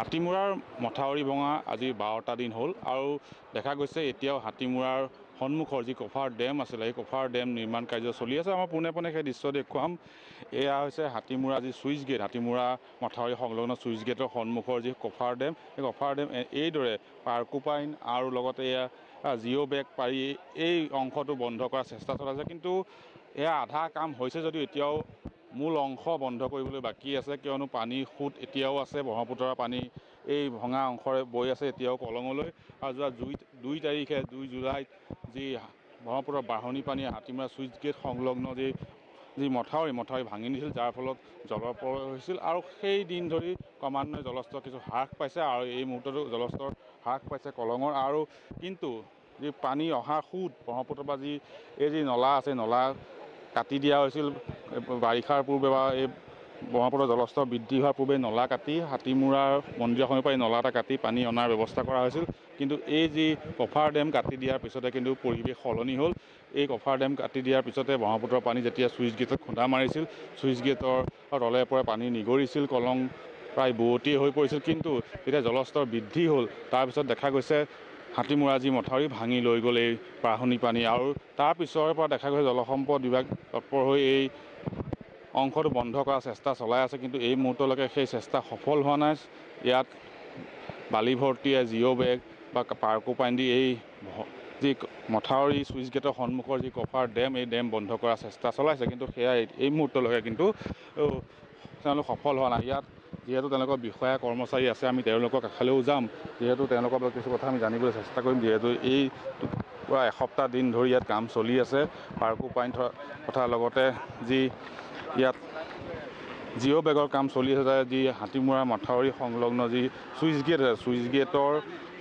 হাতীমূৰাৰ মথাউৰি ভঙা আজি বাৰটা দিন হ'ল আৰু দেখা গৈছে এতিয়াও হাতীমূৰাৰ সন্মুখৰ যি কফাৰ ডেম আছিলে সেই কফাৰ ডেম নিৰ্মাণ কাৰ্য চলি আছে আমাৰ পোনে পোনে সেই দৃশ্য দেখুৱাম এয়া হৈছে হাতীমূৰা যি চুইচ গেট হাতীমূৰা মথাউৰি সংলগ্ন চুইচ গেটৰ সন্মুখৰ যি কফাৰ ডেম সেই কফাৰ ডেম এইদৰে পাৰ্কোপাইন আৰু লগতে এয়া জিঅ' বেগ পাৰি এই অংশটো বন্ধ কৰাৰ চেষ্টা চলাইছে কিন্তু এয়া আধা কাম হৈছে যদিও এতিয়াও মূল অংশ বন্ধ কৰিবলৈ বাকী আছে কিয়নো পানী সোঁত এতিয়াও আছে ব্ৰহ্মপুত্ৰৰ পানী এই ভঙা অংশৰে বৈ আছে এতিয়াও কলঙলৈ আৰু যোৱা দুই দুই তাৰিখে দুই জুলাইত যি ব্ৰহ্মপুত্ৰৰ বাঢ়নী পানী হাতীমৰা ছুইচ গেট সংলগ্ন যি যি মথাউৰি মথাউৰি ভাঙি নিছিল যাৰ ফলত জলপ্ৰয় হৈছিল আৰু সেই দিন ধৰি ক্ৰমান্বয়ে জলস্তৰ কিছু হ্ৰাস পাইছে আৰু এই মুহূৰ্ততো জলস্তৰ হ্ৰাস পাইছে কলঙৰ আৰু কিন্তু যি পানী অহা সোঁত ব্ৰহ্মপুত্ৰৰ পৰা যি এই যি নলা আছে নলা কাটি দিয়া হৈছিল বাৰিষাৰ পূৰ্বে বা এই ব্ৰহ্মপুত্ৰৰ জলস্তৰ বৃদ্ধি হোৱাৰ পূৰ্বে নলা কাটি হাতীমূৰাৰ সময়ৰ পৰা এই নলা এটা কাটি পানী অনাৰ ব্যৱস্থা কৰা হৈছিল কিন্তু এই যি কফাৰ ডেম কাটি দিয়াৰ পিছতে কিন্তু পৰিৱেশ সলনি হ'ল এই কফাৰ ডেম কাটি দিয়াৰ পিছতে ব্ৰহ্মপুত্ৰৰ পানী যেতিয়া ছুইচ গেটত খুন্দা মাৰিছিল ছুইচ গেটৰ তলে পৰা পানী নিগৰিছিল কলং প্ৰায় বুৱতীয়ে হৈ পৰিছিল কিন্তু যেতিয়া জলস্তৰ বৃদ্ধি হ'ল তাৰপিছত দেখা গৈছে হাতীমোৰা যি মথাউৰি ভাঙি লৈ গ'ল এই পাহনী পানী আৰু তাৰ পিছৰে পৰা দেখা গৈছে জলসম্পদ বিভাগ তৎপৰ হৈ এই অংশটো বন্ধ কৰাৰ চেষ্টা চলাই আছে কিন্তু এই মুহূৰ্তলৈকে সেই চেষ্টা সফল হোৱা নাই ইয়াত বালি ভৰ্তি জিঅ' বেগ বা পাৰ্কোপাইন দি এই যি মথাউৰি ছুইচ গেটৰ সন্মুখৰ যি কফাৰ ডেম এই ডেম বন্ধ কৰাৰ চেষ্টা চলাইছে কিন্তু সেয়াই এই মুহূৰ্তলৈকে কিন্তু তেওঁলোক সফল হোৱা নাই ইয়াত যিহেতু তেওঁলোকৰ বিষয়া কৰ্মচাৰী আছে আমি তেওঁলোকৰ কাষলৈও যাম যিহেতু তেওঁলোকৰ পৰা কিছু কথা আমি জানিবলৈ চেষ্টা কৰিম যিহেতু এই পূৰা এসপ্তাহ দিন ধৰি ইয়াত কাম চলি আছে পাৰ্কো পইণ্ট কথাৰ লগতে যি ইয়াত জিঅ' বেগৰ কাম চলি আছে যি হাতীমূৰা মথাউৰি সংলগ্ন যি চুইচ গেট আছে চুইচ গেটৰ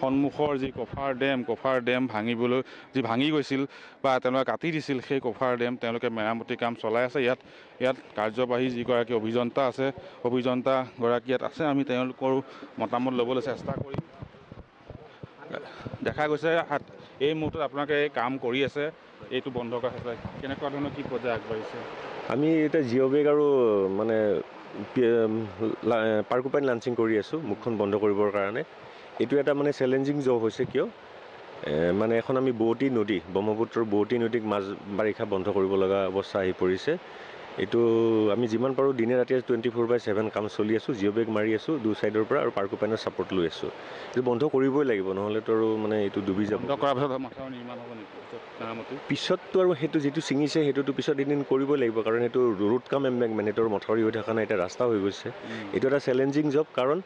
সন্মুখৰ যি কফাৰ ডেম কফাৰ ডেম ভাঙিবলৈ যি ভাঙি গৈছিল বা তেওঁলোকে কাটি দিছিল সেই কফাৰ ডেম তেওঁলোকে মেৰামতি কাম চলাই আছে ইয়াত ইয়াত কাৰ্যবাহী যিগৰাকী অভিযন্তা আছে অভিযন্তাগৰাকী ইয়াত আছে আমি তেওঁলোকৰো মতামত ল'বলৈ চেষ্টা কৰিম দেখা গৈছে এই মুহূৰ্তত আপোনালোকে এই কাম কৰি আছে এইটো বন্ধ কৰা হৈছে কেনেকুৱা ধৰণৰ কি পৰ্যায় আগবাঢ়িছে আমি এতিয়া জিঅ' বেগ আৰু মানে পাৰ্কোপাইন লাঞ্চিং কৰি আছোঁ মুখখন বন্ধ কৰিবৰ কাৰণে এইটো এটা মানে চেলেঞ্জিং জব হৈছে কিয় মানে এখন আমি বোৱতী নদী ব্ৰহ্মপুত্ৰৰ বোৱতী নদীক মাছ বাৰিষা বন্ধ কৰিব লগা অৱস্থা আহি পৰিছে এইটো আমি যিমান পাৰোঁ দিনে ৰাতিয়ে টুৱেণ্টি ফ'ৰ বাই ছেভেন কাম চলি আছোঁ জিঅ' বেগ মাৰি আছোঁ দুই ছাইডৰ পৰা আৰু পাৰ্কোপাইনৰ ছাপৰ্ট লৈ আছোঁ এইটো বন্ধ কৰিবই লাগিব নহ'লেতো আৰু মানে এইটো ডুবি যাব পিছততো আৰু সেইটো যিটো ছিঙিছে সেইটোতো পিছত এদিন কৰিবই লাগিব কাৰণ সেইটো ৰোড কাম এম্বেংমেণ্টৰ মথাউৰি হৈ থকা নাই এতিয়া ৰাস্তা হৈ গৈছে এইটো এটা চেলেঞ্জিং জব কাৰণ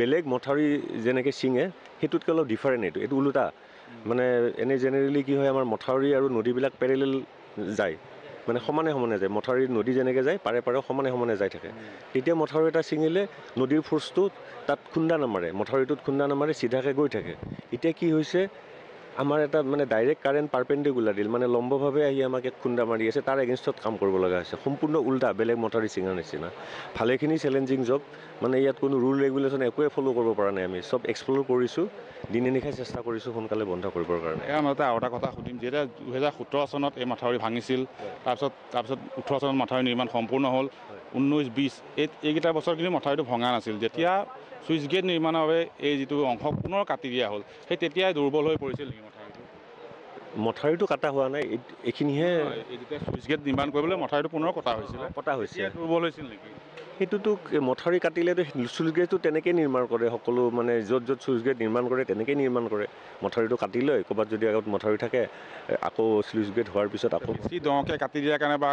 বেলেগ মথাউৰি যেনেকৈ ছিঙে সেইটোতকৈ অলপ ডিফাৰেণ্ট এইটো এইটো ওলোটা মানে এনেই জেনেৰেলি কি হয় আমাৰ মথাউৰি আৰু নদীবিলাক পেৰেলেল যায় মানে সমানে সমানে যায় মথাউৰি নদী যেনেকৈ যায় পাৰে পাৰে সমানে সমানে যায় থাকে তেতিয়া মথাউৰি এটা ছিঙিলে নদীৰ ফৰ্চটো তাত খুন্দা নামাৰে মথাউৰিটোত খুন্দা নামাৰে চিধাকৈ গৈ থাকে এতিয়া কি হৈছে আমাৰ এটা মানে ডাইৰেক্ট কাৰেণ্ট পাৰপেণ্ডিকুলাৰ দিল মানে লম্বভাৱে আহি আমাক এক খুন্দা মাৰি আছে তাৰ এগেইনষ্টত কাম কৰিব লগা হৈছে সম্পূৰ্ণ উল্টা বেলেগ মটাৰী চিঙাৰ নিচিনা ভালেখিনি চেলেঞ্জিং জব মানে ইয়াত কোনো ৰুল ৰেগুলেশ্যন একোৱে ফ'ল' কৰিব পৰা নাই আমি চব এক্সপ্ল'ৰ কৰিছোঁ দিনে নিশাই চেষ্টা কৰিছোঁ সোনকালে বন্ধ কৰিবৰ কাৰণে মাজতে আৰু এটা কথা সুধিম যেতিয়া দুহেজাৰ সোতৰ চনত এই মথাউৰি ভাঙিছিল তাৰপিছত তাৰপিছত ওঠৰ চনত মথাউৰি নিৰ্মাণ সম্পূৰ্ণ হ'ল ঊনৈছ বিছ এই এইকেইটা বছৰ কিন্তু মথাউৰিটো ভঙা নাছিল যেতিয়া চুইচ গেট নিৰ্মাণৰ বাবে এই যিটো অংশ পুনৰ কাটি দিয়া হ'ল সেই তেতিয়াই দুৰ্বল হৈ পৰিছিল নিৰ্মাণ মথাউৰিটো কটা হোৱা নাই এইখিনিহে চুইচ গেট নিৰ্মাণ কৰিবলৈ মথাউৰিটো পুনৰ কটা হৈছিলে কটা হৈছে দুৰ্বল হৈছিল নেকি সেইটোতো মথাউৰি কাটিলেতো চুইচ গেটটো তেনেকেই নিৰ্মাণ কৰে সকলো মানে য'ত য'ত চুইচ গেট নিৰ্মাণ কৰে তেনেকেই নিৰ্মাণ কৰে মথাউৰিটো কাটি লৈ ক'ৰবাত যদি আগত মথাউৰি থাকে আকৌ চুইচ গেট হোৱাৰ পিছত আকৌ বেছি দকৈ কাটি দিয়াৰ কাৰণে বা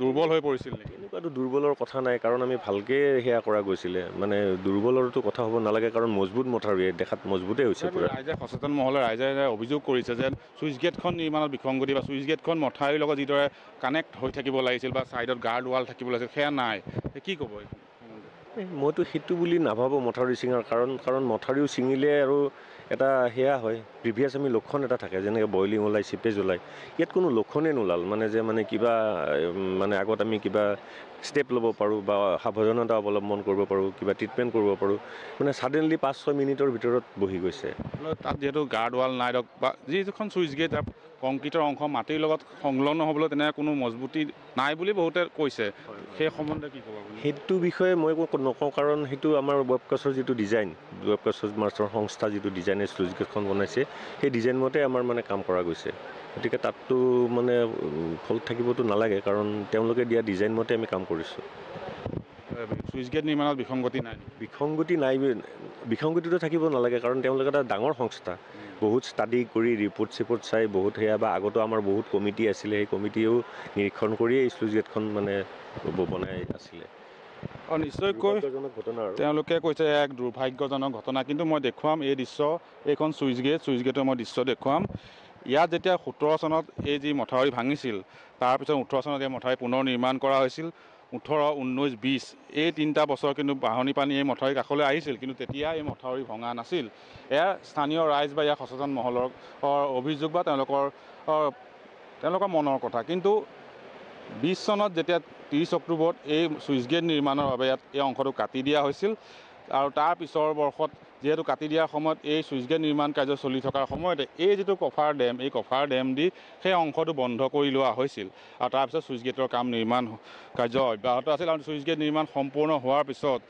দুৰ্বল হৈ পৰিছিল এনেকুৱাতো দুৰ্বলৰ কথা নাই কাৰণ আমি ভালকৈ সেয়া কৰা গৈছিলে মানে দুৰ্বলৰটো কথা হ'ব নালাগে কাৰণ মজবুত মথাউৰিয়ে দেখাত মজবুতেই হৈছে পূৰা ৰাইজে সচেতন মহলে ৰাইজে অভিযোগ কৰিছে যে চুইচ গেটখন নিৰ্মাণত বিসংগতি বা চুইচ গেটখন মথাউৰিৰ লগত যিদৰে কানেক্ট হৈ থাকিব লাগিছিল বা ছাইডত গাৰ্ড ৱাল থাকিব লাগিছিল সেয়া নাই কি ক'ব মইতো সেইটো বুলি নাভাবোঁ মথাউৰি ছিঙাৰ কাৰণ কাৰণ মথাউৰিও ছিঙিলে আৰু এটা সেয়া হয় প্ৰিভিয়াছ আমি লক্ষণ এটা থাকে যেনেকৈ বইলিং ওলায় চিপেজ ওলায় ইয়াত কোনো লক্ষণেই নোলাল মানে যে মানে কিবা মানে আগত আমি কিবা ষ্টেপ ল'ব পাৰোঁ বা সাৱধানতা অৱলম্বন কৰিব পাৰোঁ কিবা ট্ৰিটমেণ্ট কৰিব পাৰোঁ মানে ছাডেনলি পাঁচ ছয় মিনিটৰ ভিতৰত বহি গৈছে তাত যিহেতু গাৰ্ড ৱাল নাই ধৰক বা যিখন চুইচ গেট কংক্ৰিটৰ অংশ মাটিৰ লগত সংলগ্ন হ'বলৈ তেনে কোনো মজবুতি নাই বুলি বহুতে কৈছে সেই সম্বন্ধে কি ক'ব সেইটো বিষয়ে মই নকওঁ কাৰণ সেইটো আমাৰ ৱেবকাছৰ যিটো ডিজাইন ৱেবকাছৰ মাষ্টৰ সংস্থা যিটো ডিজাইন ষ্টুডিঅ'খন বনাইছে সেই ডিজাইন মতে আমাৰ মানে কাম কৰা গৈছে গতিকে তাততো মানে ফল থাকিবতো নালাগে কাৰণ তেওঁলোকে দিয়া ডিজাইন মতে আমি কাম কৰিছোঁ চুইচ গেট নিৰ্মাণত বিসংগতি নাই বিসংগতি নাই বিসংগতিটো থাকিব নালাগে কাৰণ তেওঁলোকে এটা ডাঙৰ সংস্থা বহুত ষ্টাডি কৰি ৰিপৰ্ট চিপৰ্ট চাই বহুত সেয়া বা আগতেও আমাৰ বহুত কমিটি আছিলে সেই কমিটিয়েও নিৰীক্ষণ এই স্লুজ গেটখন মানে বনাই আছিলে অঁ নিশ্চয়কৈ তেওঁলোকে কৈছে এক দুৰ্ভাগ্যজনক ঘটনা কিন্তু মই দেখুৱাম এই দৃশ্য এইখন চুইচ গেট চুইচ গেটৰ মই দৃশ্য দেখুৱাম ইয়াত যেতিয়া সোতৰ চনত এই যি মথাউৰি ভাঙিছিল তাৰপিছত ওঠৰ চনত এই মথাউৰি পুনৰ নিৰ্মাণ কৰা হৈছিল ওঠৰ ঊনৈছ বিছ এই তিনিটা বছৰ কিন্তু বাঢ়নী পানী এই মথাউৰি কাষলৈ আহিছিল কিন্তু তেতিয়া এই মথাউৰি ভঙা নাছিল এয়া স্থানীয় ৰাইজ বা ইয়াৰ সচেতন মহলৰ অভিযোগ বা তেওঁলোকৰ তেওঁলোকৰ মনৰ কথা কিন্তু বিছ চনত যেতিয়া ত্ৰিছ অক্টোবৰত এই ছুইচ গেট নিৰ্মাণৰ বাবে ইয়াত এই অংশটো কাটি দিয়া হৈছিল আৰু তাৰ পিছৰ বৰ্ষত যিহেতু কাটি দিয়াৰ সময়ত এই চুইচগেট নিৰ্মাণ কাৰ্য চলি থকাৰ সময়তে এই যিটো কফাৰ ডেম এই কফাৰ ডেম দি সেই অংশটো বন্ধ কৰি লোৱা হৈছিল আৰু তাৰপিছত ছুইচ গেটৰ কাম নিৰ্মাণ কাৰ্য অব্যাহত আছিল আৰু চুইচগেট নিৰ্মাণ সম্পূৰ্ণ হোৱাৰ পিছত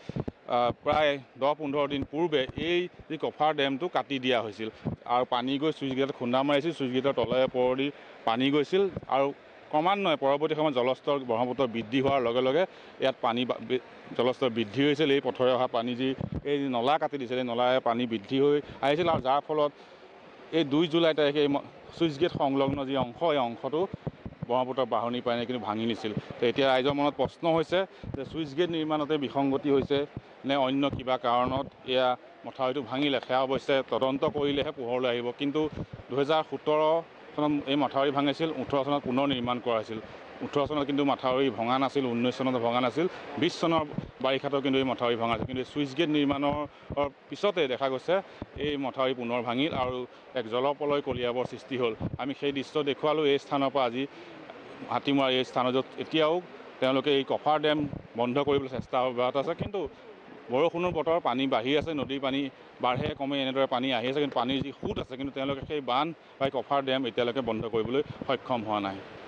প্ৰায় দহ পোন্ধৰ দিন পূৰ্বে এই যি কফাৰ ডেমটো কাটি দিয়া হৈছিল আৰু পানী গৈ চুইচগেটত খুন্দা মাৰিছিল চুইচগেটৰ তলে ওপৰেদি পানী গৈছিল আৰু ক্ৰমান্বয়ে পৰৱৰ্তী সময়ত জলস্তৰ ব্ৰহ্মপুত্ৰ বৃদ্ধি হোৱাৰ লগে লগে ইয়াত পানী জলস্তৰ বৃদ্ধি হৈছিল এই পথৰে অহা পানী যি এই নলা কাটি দিছিল এই নলাৰে পানী বৃদ্ধি হৈ আহিছিল আৰু যাৰ ফলত এই দুই জুলাই তাৰিখে এই ছুইচ গেট সংলগ্ন যি অংশ এই অংশটো ব্ৰহ্মপুত্ৰৰ বাঢ়নী পানীয়ে কিন্তু ভাঙি নিছিল এতিয়া ৰাইজৰ মনত প্ৰশ্ন হৈছে যে ছুইচ গেট নিৰ্মাণতে বিসংগতি হৈছে নে অন্য কিবা কাৰণত এয়া মথাউৰিটো ভাঙিলে সেয়া অৱশ্যে তদন্ত কৰিলেহে পোহৰলৈ আহিব কিন্তু দুহেজাৰ সোতৰ চনত এই মথাউৰি ভাঙিছিল ওঠৰ চনত পুনৰ নিৰ্মাণ কৰা হৈছিল ওঠৰ চনত কিন্তু মথাউৰি ভঙা নাছিল ঊনৈছ চনত ভঙা নাছিল বিছ চনৰ বাৰিষাতো কিন্তু এই মথাউৰি ভঙা আছিল কিন্তু ছুইচ গেট নিৰ্মাণৰ পিছতে দেখা গৈছে এই মথাউৰি পুনৰ ভাঙিল আৰু এক জলপলয় কলিয়াবৰ সৃষ্টি হ'ল আমি সেই দৃশ্য দেখুৱালোঁ এই স্থানৰ পৰা আজি হাতীমৰা এই স্থানত য'ত এতিয়াও তেওঁলোকে এই কফাৰ ডেম বন্ধ কৰিবলৈ চেষ্টা অব্যাহত আছে কিন্তু বৰষুণৰ বতৰ পানী বাঢ়ি আছে নদীৰ পানী বাঢ়ে কমে এনেদৰে পানী আহি আছে কিন্তু পানীৰ যি সোঁত আছে কিন্তু তেওঁলোকে সেই বান্ধ বা কফাৰ ডেম এতিয়ালৈকে বন্ধ কৰিবলৈ সক্ষম হোৱা নাই